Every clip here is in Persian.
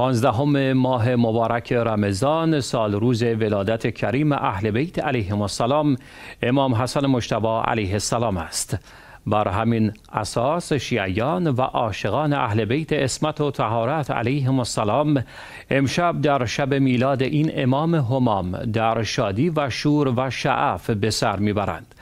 پانزدهم ماه مبارک رمضان سال روز ولادت کریم اهل بیت علیهم السلام امام حسن مجتبی علیه السلام است بر همین اساس شیعیان و عاشقان اهل بیت اسمت و تهارت علیهم السلام امشب در شب میلاد این امام همام در شادی و شور و شعف به سر میبرند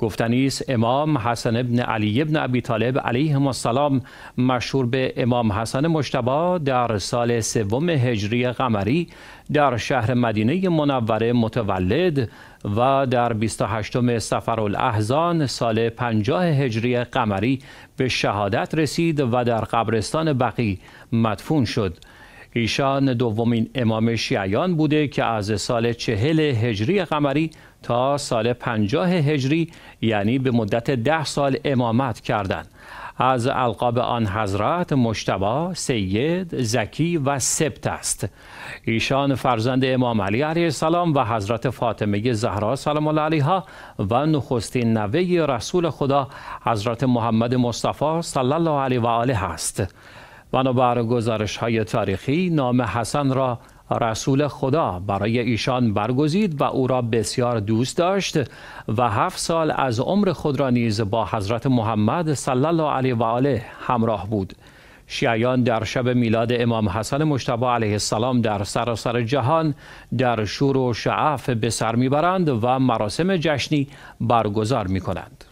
گفتنی است امام حسن ابن علی ابن ابی طالب علیه السلام مشهور به امام حسن مشتبا در سال سوم هجری قمری در شهر مدینه منوره متولد و در 28 سفر الاحزان سال 50 هجری قمری به شهادت رسید و در قبرستان بقی مدفون شد ایشان دومین امام شیعیان بوده که از سال چهل هجری قمری تا سال پنجاه هجری یعنی به مدت ده سال امامت کردند. از القاب آن حضرت مشتبا، سید، زکی و سبت است. ایشان فرزند امام علی علیه السلام و حضرت فاطمه زهرا سلام الله علیها و نخستین نوه رسول خدا حضرت محمد مصطفی صلی الله علیه و آله است. بنابر گزارش های تاریخی نام حسن را رسول خدا برای ایشان برگزید و او را بسیار دوست داشت و هفت سال از عمر خود را نیز با حضرت محمد صلی الله علیه و آله همراه بود شیعیان در شب میلاد امام حسن مشتبه علیه السلام در سراسر جهان در شور و شعف به سر میبرند و مراسم جشنی برگزار می کنند.